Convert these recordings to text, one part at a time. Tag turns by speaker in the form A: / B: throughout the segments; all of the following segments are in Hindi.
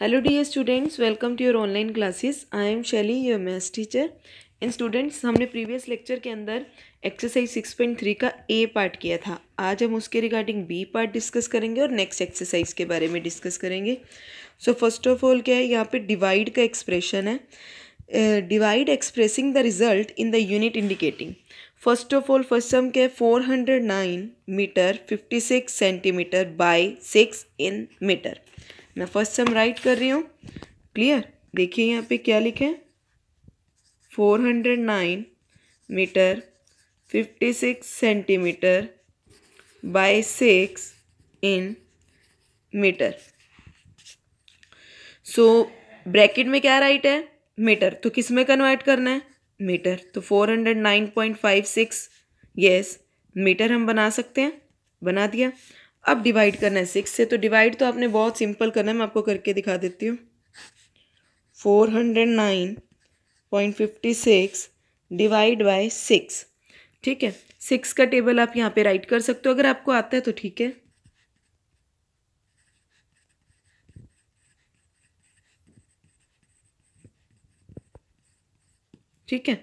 A: Hello dear students welcome to your online classes I am Shaili your maths teacher in students हमने प्रीवियस लेक्चर के अंदर एक्सरसाइज सिक्स पॉइंट थ्री का ए पार्ट किया था आज हम उसके रिगार्डिंग बी पार्ट डिस्कस करेंगे और नेक्स्ट एक्सरसाइज के बारे में डिस्कस करेंगे सो फर्स्ट ऑफ ऑल क्या है यहाँ पर डिवाइड का एक्सप्रेशन है divide expressing the result in the unit indicating first of all first sum क्या है four hundred nine metre fifty six centimetre by six in metre मैं फर्स्ट सम राइट कर रही हूँ क्लियर देखिए यहाँ पे क्या लिखे four hundred nine metre fifty six centimetre by six in metre so bracket में क्या राइट है मीटर तो किस में कन्वर्ट करना है मीटर तो four hundred nine point five six yes metre हम बना सकते हैं बना दिया अब डिवाइड करना है सिक्स से तो डिवाइड तो आपने बहुत सिंपल करना है मैं आपको करके दिखा देती हूँ four hundred nine point fifty six divide by six ठीक है सिक्स का टेबल आप यहाँ पे राइट कर सकते हो अगर आपको आता है तो ठीक है ठीक है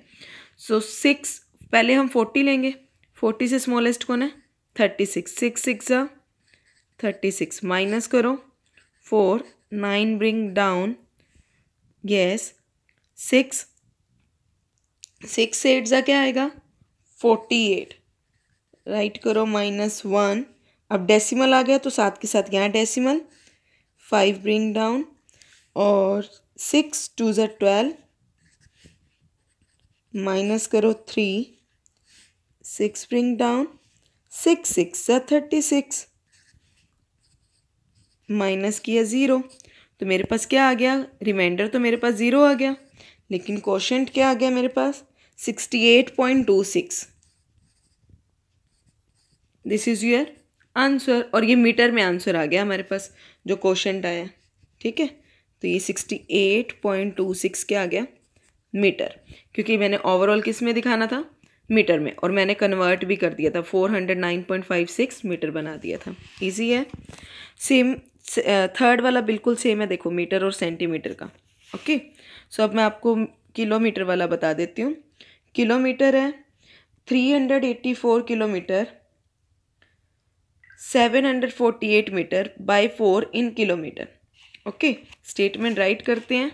A: सो so, सिक्स पहले हम फोर्टी लेंगे फोर्टी से स्मॉलेस्ट कौन है thirty six six six thirty six minus करो four nine bring down yes six six eight ज़ा क्या आएगा फोर्टी एट राइट करो माइनस वन अब डेसिमल आ गया तो साथ के साथ यहाँ डेसिमल फाइव ब्रिंग डाउन और सिक्स टू ज़ा ट्वेल्व माइनस करो three six bring down six six ज़ा थर्टी सिक्स माइनस किया ज़ीरो तो मेरे पास क्या आ गया रिमाइंडर तो मेरे पास ज़ीरो आ गया लेकिन क्वेश्चन क्या आ गया मेरे पास sixty eight point two six this is your answer और ये मीटर में आंसर आ गया हमारे पास जो क्वेश्चन आया ठीक है तो ये sixty eight point two six क्या आ गया मीटर क्योंकि मैंने ओवरऑल किस में दिखाना था मीटर में और मैंने कन्वर्ट भी कर दिया था four hundred nine point five six metre बना दिया था इजी है सेम थर्ड वाला बिल्कुल सेम है देखो मीटर और सेंटीमीटर का ओके सो अब मैं आपको किलोमीटर वाला बता देती हूँ किलोमीटर है three hundred eighty four kilometre seven hundred forty eight metre by four in kilometre okay statement write करते हैं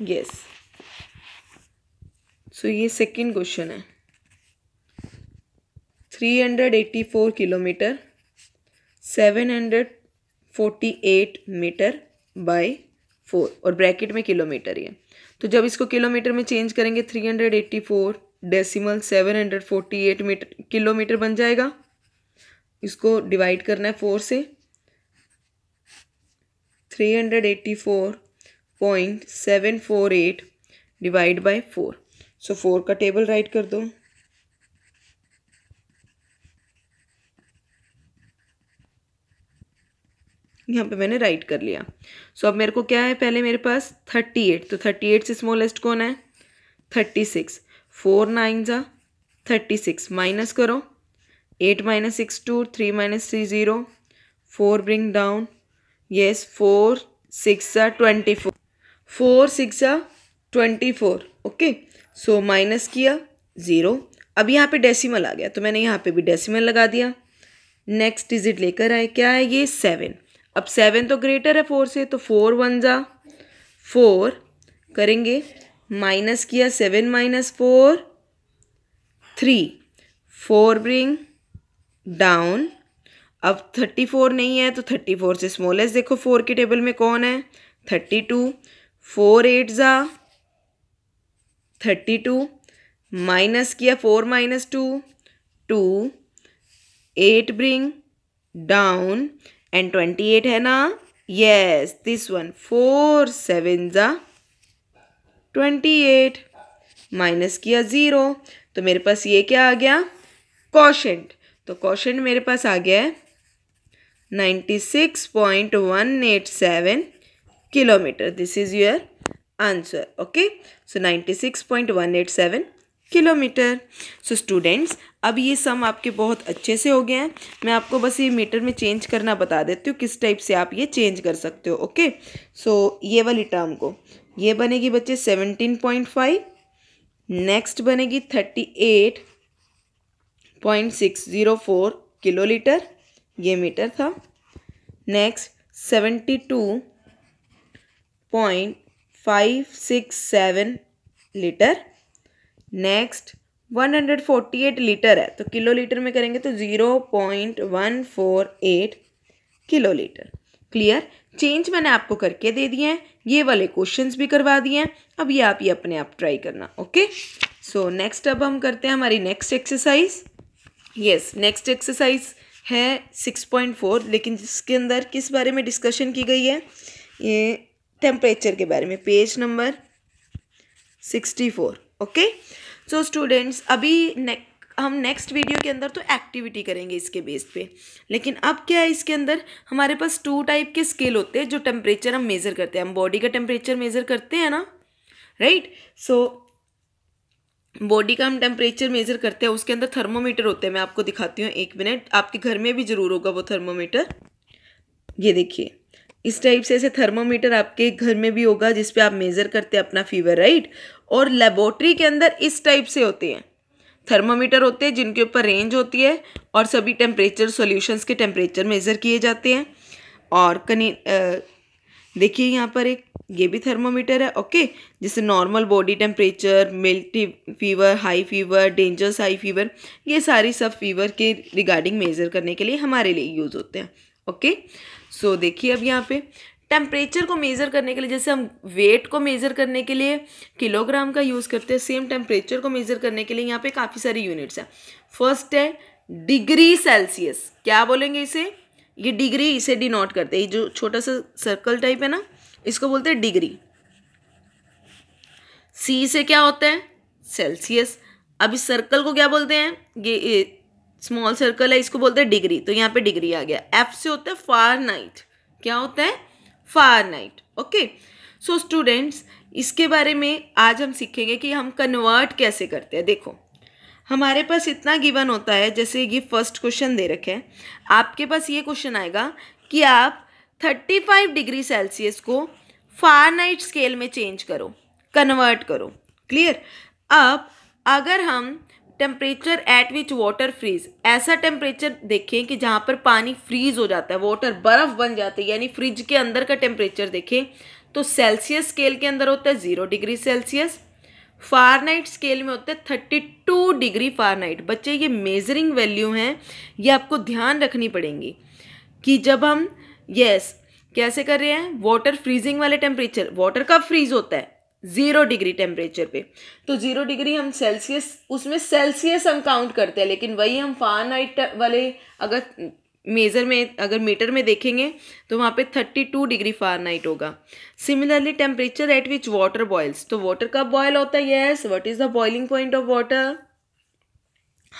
A: यस yes. सो so, ये सेकंड क्वेश्चन है three hundred eighty four kilometre seven hundred forty eight metre by four और ब्रैकेट में किलोमीटर ये तो जब इसको किलोमीटर में चेंज करेंगे three hundred eighty four decimal seven hundred forty eight metre kilometre बन जाएगा इसको डिवाइड करना है फोर से three hundred eighty four point seven four eight divide by four so four का टेबल राइट कर दो यहाँ पे मैंने राइट कर लिया सो so, अब मेरे को क्या है पहले मेरे पास थर्टी एट तो थर्टी एट से स्मॉलेस्ट कौन है थर्टी सिक्स फोर नाइन ज़ा थर्टी सिक्स माइनस करो eight minus six two three minus three zero four bring down yes four six ज़ा ट्वेंटी फोर फोर सिक्स ज़ा twenty four okay so minus किया ज़ीरो अब यहाँ पे डेसिमल आ गया तो मैंने यहाँ पे भी डेसिमल लगा दिया नेक्स्ट डिजिट लेकर आए क्या है ये सेवन अब सेवन तो ग्रेटर है फोर से तो फोर वन जा फोर करेंगे माइनस किया seven minus four three four bring down अब थर्टी फोर नहीं है तो थर्टी फोर से स्मॉलेस्ट देखो फोर के टेबल में कौन है थर्टी टू फोर एट ज़ा थर्टी टू माइनस किया four minus two two eight bring down and twenty eight है ना yes this one four seven ज़ा ट्वेंटी एट माइनस किया ज़ीरो तो मेरे पास ये क्या आ गया कॉशेंट तो कॉशेंट मेरे पास आ गया है ninety six point one eight seven kilometre this is your answer okay so ninety six point one eight seven kilometre so students अब ये सम आपके बहुत अच्छे से हो गए हैं मैं आपको बस ये मीटर में चेंज करना बता देती हूँ किस टाइप से आप ये चेंज कर सकते हो ओके सो so, ये वाली टर्म को ये बनेगी बच्चे सेवनटीन पॉइंट फाइव नेक्स्ट बनेगी thirty eight point six zero four kilo litre ये मीटर था next seventy two point five six seven litre next 148 litre है तो किलो लीटर में करेंगे तो 0.148 किलो लीटर क्लियर चेंज मैंने आपको करके दे दिए हैं ये वाले क्वेश्चंस भी करवा दिए हैं अब ये आप ये अपने आप ट्राई करना ओके सो नेक्स्ट अब हम करते हैं हमारी next exercise yes next exercise है 6.4 लेकिन जिसके अंदर किस बारे में डिस्कशन की गई है ये टेम्परेचर के बारे में page number sixty okay okay? So so, students अभी ने हम नेक्स्ट वीडियो के अंदर तो एक्टिविटी करेंगे इसके बेस पे लेकिन अब क्या है इसके अंदर हमारे पास टू टाइप के स्केल होते हैं जो टेम्परेचर हम मेज़र करते हैं हम बॉडी का टेम्परेचर मेज़र करते हैं ना राइट सो बॉडी का हम टेम्परेचर मेज़र करते हैं उसके अंदर थर्मोमीटर होते हैं मैं आपको दिखाती हूँ एक मिनट आपके घर में भी ज़रूर होगा वो थर्मोमीटर ये देखिए इस टाइप से ऐसे थर्मोमीटर आपके घर में भी होगा जिसपे आप मेज़र करते हैं अपना फीवर राइट और लेबोरेटरी के अंदर इस टाइप से होते हैं थर्मोमीटर होते हैं जिनके ऊपर रेंज होती है और सभी टेम्परेचर सॉल्यूशंस के टेम्परेचर मेज़र किए जाते हैं और कनी देखिए यहाँ पर एक ये भी थर्मोमीटर है ओके जैसे normal body temperature mild fever high fever dangerous high fever ये सारी सब फीवर के रिगार्डिंग मेज़र करने के लिए हमारे लिए यूज़ होते हैं ओके सो so, देखिए अब यहाँ पे टेम्परेचर को मेज़र करने के लिए जैसे हम वेट को मेज़र करने के लिए किलोग्राम का यूज़ करते हैं सेम टेम्परेचर को मेज़र करने के लिए यहाँ पे काफ़ी सारी यूनिट्स हैं फर्स्ट है डिग्री सेल्सियस क्या बोलेंगे इसे ये डिग्री इसे डिनोट करते हैं ये जो छोटा सा सर्कल टाइप है ना इसको बोलते हैं डिग्री सी से क्या होता है सेल्सियस अब इस सर्कल को क्या बोलते हैं ये स्मॉल सर्कल है इसको बोलते हैं डिग्री तो यहाँ पे डिग्री आ गया एफ से होता है फार नाइट क्या होता है Fahrenheit okay so students इसके बारे में आज हम सीखेंगे कि हम कन्वर्ट कैसे करते हैं देखो हमारे पास इतना गिवन होता है जैसे ये फर्स्ट क्वेश्चन दे रखे हैं आपके पास ये क्वेश्चन आएगा कि आप 35 डिग्री सेल्सियस को फार नाइट स्केल में चेंज करो कन्वर्ट करो क्लियर अब अगर हम temperature at which water freeze ऐसा टेम्परेचर देखें कि जहाँ पर पानी फ्रीज हो जाता है वाटर बर्फ़ बन जाती है यानी फ्रिज के अंदर का टेम्परेचर देखें तो सेल्सियस स्केल के अंदर होता है zero degree Celsius Fahrenheit scale में होता है थर्टी टू डिग्री फारनाइट बच्चे ये मेजरिंग वैल्यू हैं ये आपको ध्यान रखनी पड़ेंगी कि जब हम यस yes, कैसे कर रहे हैं वाटर फ्रीजिंग वाले टेम्परेचर वाटर कब फ्रीज होता है ज़ीरो डिग्री टेम्परेचर पे तो ज़ीरो डिग्री हम सेल्सियस उसमें सेल्सियस हम काउंट करते हैं लेकिन वही हम नाइट वाले अगर मेज़र में अगर मीटर में देखेंगे तो वहाँ पे थर्टी टू डिग्री नाइट होगा similarly temperature at which water boils तो वाटर कब बॉयल होता है yes what is the boiling point of water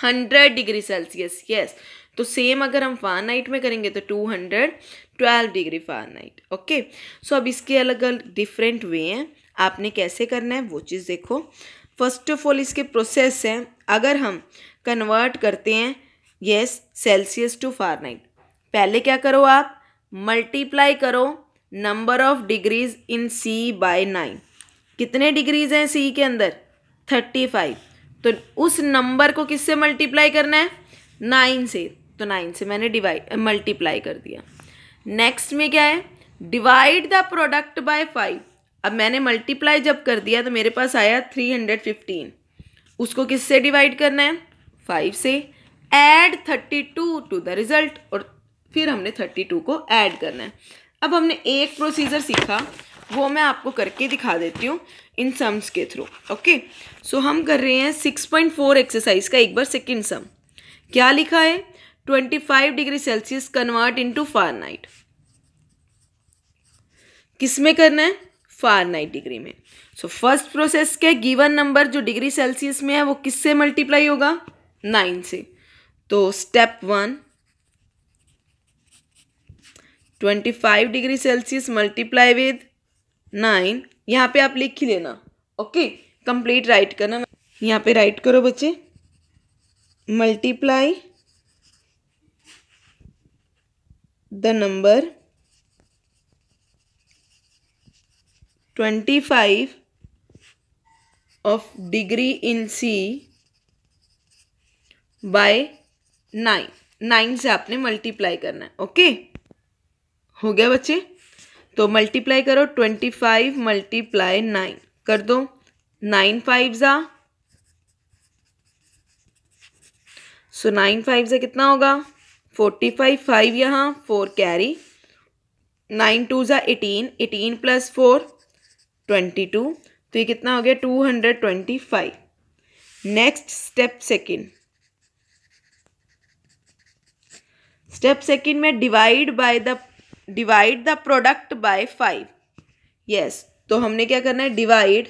A: hundred degree Celsius yes तो सेम अगर हम नाइट में करेंगे तो two hundred twelve degree Fahrenheit okay so अब इसके अलग अलग डिफरेंट वे हैं आपने कैसे करना है वो चीज़ देखो फर्स्ट ऑफ ऑल इसके प्रोसेस हैं अगर हम कन्वर्ट करते हैं यस सेल्सियस टू फारनाइट पहले क्या करो आप मल्टीप्लाई करो number of degrees in C by nine कितने डिग्रीज हैं सी के अंदर थर्टी फाइव तो उस नंबर को किससे मल्टीप्लाई करना है नाइन से तो नाइन से मैंने डिवाइड मल्टीप्लाई कर दिया नेक्स्ट में क्या है divide the product by five अब मैंने मल्टीप्लाई जब कर दिया तो मेरे पास आया थ्री हंड्रेड फिफ्टीन उसको किससे डिवाइड करना है फाइव से add thirty two to the result और फिर हमने थर्टी टू को ऐड करना है अब हमने एक प्रोसीजर सीखा वो मैं आपको करके दिखा देती हूँ इन सम्स के थ्रू ओके सो हम कर रहे हैं सिक्स पॉइंट फोर एक्सरसाइज का एक बार सेकेंड सम क्या लिखा है twenty five degree Celsius convert into Fahrenheit किस में करना है फार नाइट डिग्री में सो फर्स्ट प्रोसेस के गिवन नंबर जो डिग्री सेल्सियस में है वो किससे मल्टीप्लाई होगा नाइन से तो step one twenty five degree Celsius multiply with nine यहाँ पे आप लिख ही लेना ओके कंप्लीट राइट करना यहाँ पे राइट करो बच्चे multiply the number twenty five of degree in C by nine nine से आपने मल्टीप्लाई करना है ओके हो गया बच्चे तो मल्टीप्लाई करो ट्वेंटी फाइव मल्टीप्लाई नाइन कर दो नाइन फाइव ज़ा सो नाइन फाइव ज़ा कितना होगा फोर्टी फाइव फाइव यहाँ फोर कैरी नाइन टू ज़ा eighteen eighteen plus four twenty two तो ये कितना हो गया two hundred twenty five next step second step second में divide by the divide the product by five yes तो हमने क्या करना है divide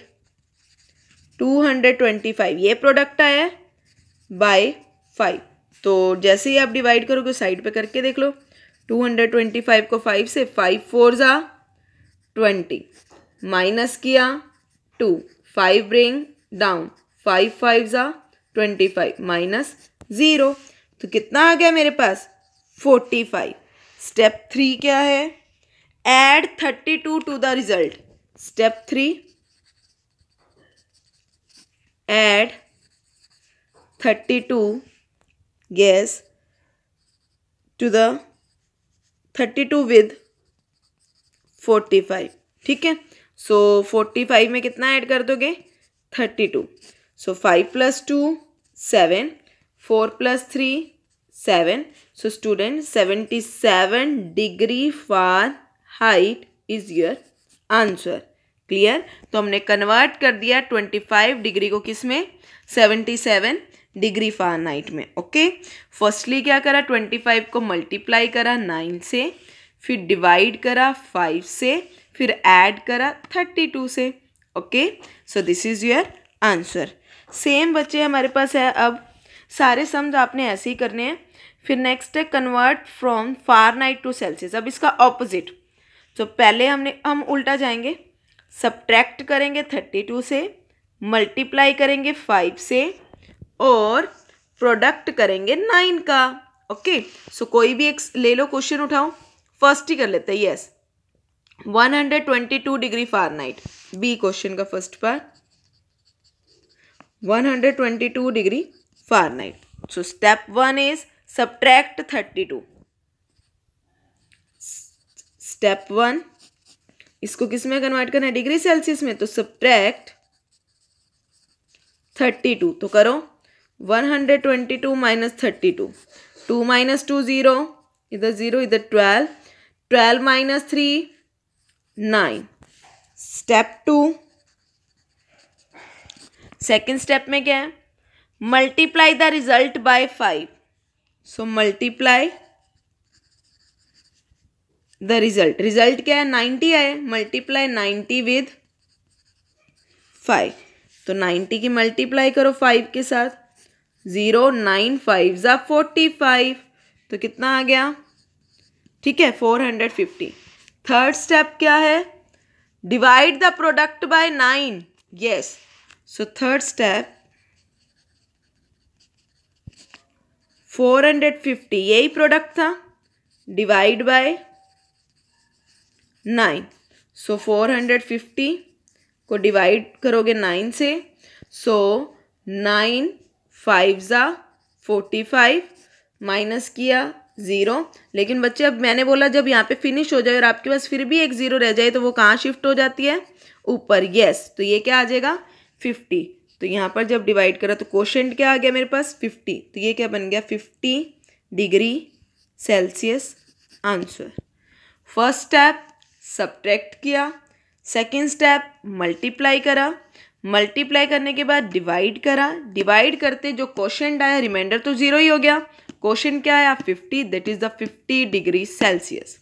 A: two hundred twenty five ये प्रोडक्ट आया है बाय फाइव तो जैसे ही आप डिवाइड करोगे साइड पे करके देख लो टू हंड्रेड ट्वेंटी फाइव को फाइव से फाइव फोर ज़ा ट्वेंटी माइनस किया two five bring down five five ज़ा ट्वेंटी फाइव माइनस ज़ीरो तो कितना आ गया मेरे पास फोर्टी फाइव स्टेप थ्री क्या है add thirty two to the result step three add thirty two guess to the thirty two with forty five ठीक है सो फोर्टी फाइव में कितना ऐड कर दोगे thirty two so five plus two seven four plus three seven so student seventy seven degree Fahrenheit is your answer clear तो हमने कन्वर्ट कर दिया ट्वेंटी फाइव डिग्री को किस में seventy seven degree Fahrenheit में ओके फर्स्टली क्या करा ट्वेंटी फाइव को मल्टीप्लाई करा नाइन से फिर डिवाइड करा फाइव से फिर ऐड करा थर्टी टू से okay so this is your answer same बच्चे हमारे पास है अब सारे सम्स आपने ऐसे ही करने हैं फिर नेक्स्ट है convert from Fahrenheit to Celsius अब इसका ऑपोजिट तो पहले हमने हम उल्टा जाएंगे सब्ट्रैक्ट करेंगे थर्टी टू से मल्टीप्लाई करेंगे फाइव से और प्रोडक्ट करेंगे नाइन का ओके सो so, कोई भी एक ले लो क्वेश्चन उठाओ फर्स्ट ही कर लेते हैं yes 122 degree Fahrenheit B question का first part 122 degree Fahrenheit so step one is subtract 32 step one इसको किस में कन्वर्ट करना है डिग्री सेल्सियस में तो सब्ट्रैक्ट 32 तो करो 122 minus thirty two two minus two zero इधर ज़ीरो इधर twelve twelve minus three nine step two second step में क्या है multiply the result by five so multiply the result result क्या है नाइन्टी आए मल्टीप्लाई नाइन्टी विद फाइव तो नाइन्टी की मल्टीप्लाई करो फाइव के साथ ज़ीरो नाइन फाइव ज़ा फोर्टी फाइव तो कितना आ गया ठीक है four hundred fifty third step क्या है divide the product by nine yes so third step four hundred fifty यही प्रोडक्ट था divide by nine so four hundred fifty को डिवाइड करोगे नाइन से सो नाइन फाइव ज़ा फोर्टी फाइव माइनस किया ज़ीरो लेकिन बच्चे अब मैंने बोला जब यहाँ पे फिनिश हो जाए और आपके पास फिर भी एक ज़ीरो रह जाए तो वो कहाँ शिफ्ट हो जाती है ऊपर येस तो ये क्या आ जाएगा फिफ्टी तो यहाँ पर जब डिवाइड करा तो क्वेश्चन क्या आ गया मेरे पास फिफ्टी तो ये क्या बन गया fifty degree Celsius answer first step subtract किया सेकेंड स्टेप मल्टीप्लाई करा मल्टीप्लाई करने के बाद डिवाइड करा डिवाइड करते जो क्वेश्चन आया रिमाइंडर तो ज़ीरो ही हो गया क्वेश्चन क्या है fifty that is the fifty degree Celsius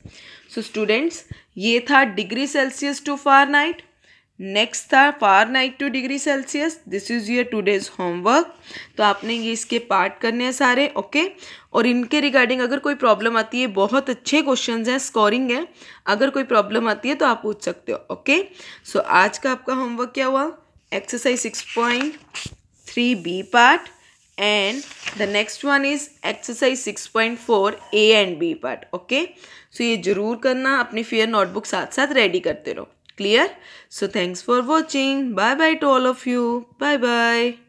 A: so students ये था degree Celsius to Fahrenheit next था Fahrenheit to degree Celsius this is your today's homework तो आपने ये इसके पार्ट करने हैं सारे ओके और इनके रिगार्डिंग अगर कोई प्रॉब्लम आती है बहुत अच्छे क्वेश्चन हैं स्कोरिंग है अगर कोई प्रॉब्लम आती है तो आप पूछ सकते हो ओके सो so, आज का आपका होमवर्क क्या हुआ exercise six point three B part and the next one is exercise 6.4 a and b part okay so ये जरूर करना अपनी फेयर नोटबुक साथ साथ रेडी करते रहो clear so thanks for watching bye bye to all of you bye bye